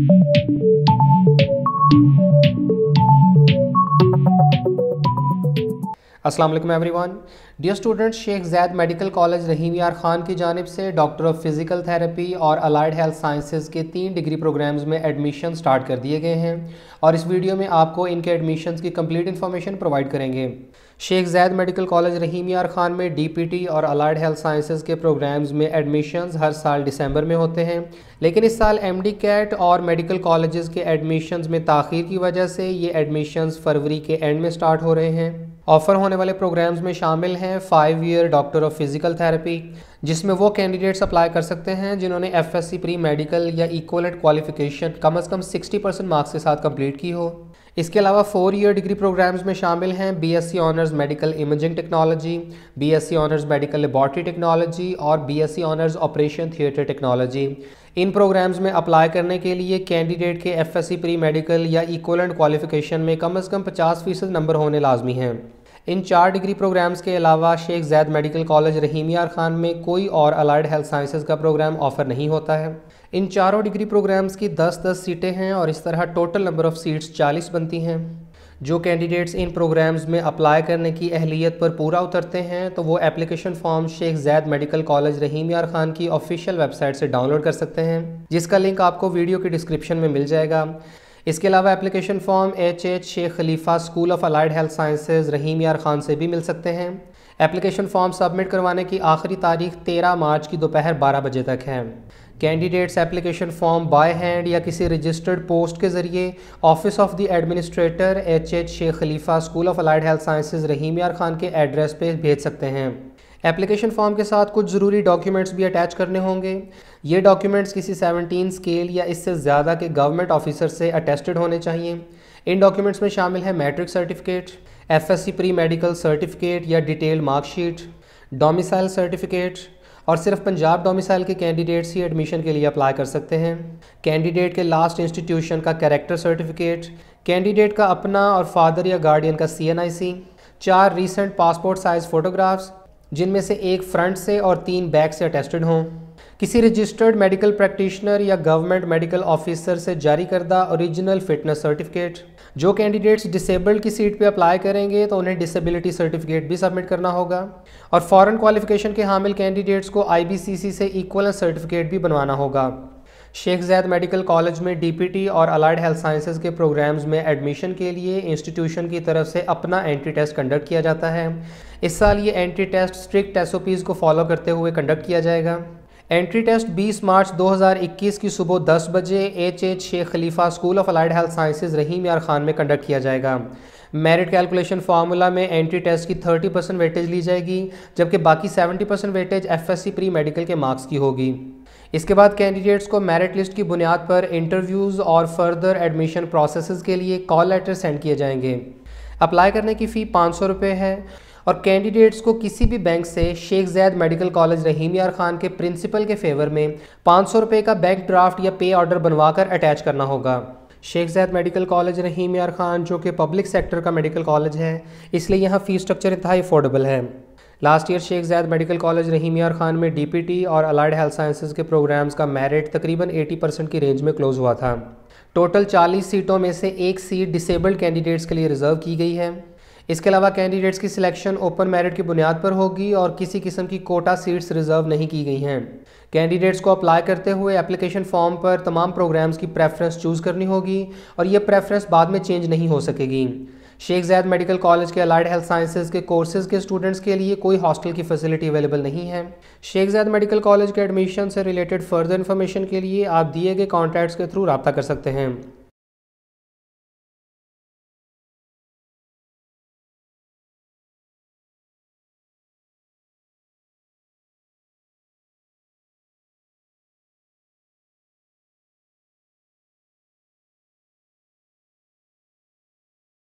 Thank you. असलम everyone dear students Sheikh Zayed medical college Rahim Yar Khan की जानब से डॉक्टर ऑफ फिज़िकल थेरेपी और अलाइड हेल्थ साइंसेज के तीन डिग्री प्रोग्राम्स में एडमिशन स्टार्ट कर दिए गए हैं और इस वीडियो में आपको इनके एडमिशन की कम्प्लीट इन्फॉर्मेशन प्रोवाइड करेंगे शेख जैद मेडिकल कॉलेज रहीम यार ख़ान में टी और अलाइड हेल्थ साइंसेज के प्रोग्राम्स में एडमिशन्स हर साल दिसंबर में होते हैं लेकिन इस साल एम डी कैट और मेडिकल कॉलेज के एडमिशन्स में तखिर की वजह से ये एडमिशन्स फरवरी के एंड में स्टार्ट हो रहे हैं ऑफर होने वाले प्रोग्राम्स में शामिल हैं five year doctor of physical therapy जिसमें वो कैंडिडेट्स अप्लाई कर सकते हैं जिन्होंने F S C pre medical या इक्वलेट क्वालिफिकेशन कम अज़ कम 60 परसेंट मार्क्स के साथ कंप्लीट की हो इसके अलावा फोर ईयर डिग्री प्रोग्राम्स में शामिल हैं B S C honours medical imaging technology B S C honours medical laboratory technology और B S C honours operation theatre technology इन प्रोग्राम्स में अप्लाई करने के लिए कैंडिडेट के एफएससी प्री मेडिकल या इक्वलेंट क्वालिफिकेशन में कम अज़ कम 50 फीसद नंबर होने लाजमी हैं इन चार डिग्री प्रोग्राम्स के अलावा शेख जैद मेडिकल कॉलेज रहीमियार खान में कोई और अलाइड हेल्थ साइंसेज का प्रोग्राम ऑफर नहीं होता है इन चारों डिग्री प्रोग्राम्स की 10-10 सीटें हैं और इस तरह टोटल नंबर ऑफ़ सीट्स 40 बनती हैं जो कैंडिडेट्स इन प्रोग्राम्स में अप्लाई करने की अहलियत पर पूरा उतरते हैं तो वो application form Sheikh Zayed medical college Rahim Yar Khan की ऑफिशियल वेबसाइट से डाउनलोड कर सकते हैं जिसका लिंक आपको वीडियो के डिस्क्रिप्शन में मिल जाएगा इसके अलावा application form H H Sheikh Khalifa school of allied health sciences Rahim Yar Khan से भी मिल सकते हैं एप्लीकेशन फॉर्म सबमिट करवाने की आखिरी तारीख 13 मार्च की दोपहर 12 बजे तक है candidates application form by hand या किसी रजिस्टर्ड पोस्ट के ज़रिए office of the administrator H H Sheikh Khalifa school of allied health sciences Rahim Yar Khan के एड्रेस पर भेज सकते हैं एप्लीकेशन फॉर्म के साथ कुछ ज़रूरी डॉक्यूमेंट्स भी अटैच करने होंगे ये डॉक्यूमेंट्स किसी 17 स्केल या इससे ज़्यादा के गवर्नमेंट ऑफिसर से अटेस्टेड होने चाहिए इन डॉक्यूमेंट्स में शामिल है matric certificate FSC pre medical certificate या डिटेल मार्कशीट डोमिसाइल सर्टिफिकेट और सिर्फ पंजाब डोमिसाइल के कैंडिडेट्स ही एडमिशन के लिए अप्लाई कर सकते हैं कैंडिडेट के लास्ट इंस्टीट्यूशन का कैरेक्टर सर्टिफिकेट कैंडिडेट का अपना और फादर या गार्डियन का सी चार रिसेंट पासपोर्ट साइज़ फ़ोटोग्राफ्स जिनमें से एक फ्रंट से और तीन बैक से अटेस्टेड हों किसी रजिस्टर्ड मेडिकल प्रैक्टिशनर या गवर्नमेंट मेडिकल ऑफिसर से जारी करदा ओरिजिनल फिटनेस सर्टिफिकेट जो कैंडिडेट्स डिसेबल्ड की सीट पे अप्लाई करेंगे तो उन्हें डिसेबिलिटी सर्टिफिकेट भी सबमिट करना होगा और फॉरेन क्वालिफिकेशन के हामिल कैंडिडेट्स को आईबीसीसी से इक्वल सर्टिफिकेट भी बनवाना होगा शेख जैद मेडिकल कॉलेज में डीपीटी और अलाइड हेल्थ साइंसेज के प्रोग्राम्स में एडमिशन के लिए इंस्टीट्यूशन की तरफ से अपना एंट्री टेस्ट कंडक्ट किया जाता है इस साल ये एंट्री टेस्ट स्ट्रिक्ट एस को फॉलो करते हुए कंडक्ट किया जाएगा एंट्री टेस्ट 20 मार्च 2021 की सुबह 10 बजे H H Sheikh Khalifa school of allied health sciences Rahim Yar Khan में कंडक्ट किया जाएगा मेरिट कैलकुलेशन फार्मूला में एंट्री टेस्ट की 30 परसेंट वेटेज ली जाएगी जबकि बाकी 70 percent weightage FSC pre medical के मार्क्स की होगी इसके बाद कैंडिडेट्स को मेरिट लिस्ट की बुनियाद पर इंटरव्यूज़ और फर्दर एडमिशन प्रोसेस के लिए कॉल लेटर सेंड किए जाएंगे अप्लाई करने की फ़ी पाँच सौ रुपये है और कैंडिडेट्स को किसी भी बैंक से शेख जैद मेडिकल कॉलेज रहीम यार खान के प्रिंसिपल के फेवर में पाँच सौ रुपये का बैंक ड्राफ्ट या पे ऑर्डर बनवाकर अटैच करना होगा शेख जैद मेडिकल कॉलेज रहीम यार खान जो कि पब्लिक सेक्टर का मेडिकल कॉलेज है इसलिए यहाँ फ़ीस स्ट्रक्चर इतना अफोर्डेबल है last year Sheikh Zayed medical college Rahim Yar Khan में टी और अलाइड हेल्थ साइंसेज के प्रोग्राम्स का मेरिट तकरीबन एटी परसेंट की रेंज में क्लोज हुआ था टोटल 40 सीटों में से एक सीट डिसेबल्ड कैंडिडेट्स के लिए रिजर्व की गई है इसके अलावा कैंडिडेट्स की सिलेक्शन ओपन मेरिट की बुनियाद पर होगी और किसी किस्म की कोटा सीट्स रिजर्व नहीं की गई हैं कैंडिडेट्स को अप्लाई करते हुए एप्लीकेशन फॉर्म पर तमाम प्रोग्राम्स की प्रेफरेंस चूज़ करनी होगी और ये प्रेफरेंस बाद में चेंज नहीं हो सकेगी शेख जैद मेडिकल कॉलेज के अलाइड हेल्थ साइंसेज के कोर्सेज के स्टूडेंट्स के लिए कोई हॉस्टल की फैसिलिटी अवेलेबल नहीं है शेख जैद मेडिकल कॉलेज के एडमिशन से रिलेटेड फर्दर इन्फॉर्मेशन के लिए आप दिए गए कॉन्टैक्ट्स के थ्रू रबा कर सकते हैं